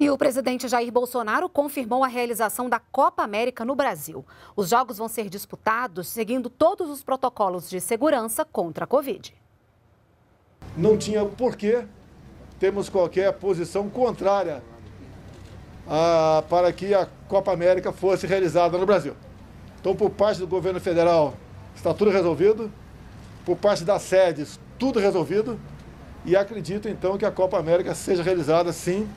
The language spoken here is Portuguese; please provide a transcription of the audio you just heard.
E o presidente Jair Bolsonaro confirmou a realização da Copa América no Brasil. Os jogos vão ser disputados seguindo todos os protocolos de segurança contra a Covid. Não tinha porquê temos qualquer posição contrária a, para que a Copa América fosse realizada no Brasil. Então, por parte do governo federal, está tudo resolvido. Por parte das sedes, tudo resolvido. E acredito, então, que a Copa América seja realizada, sim.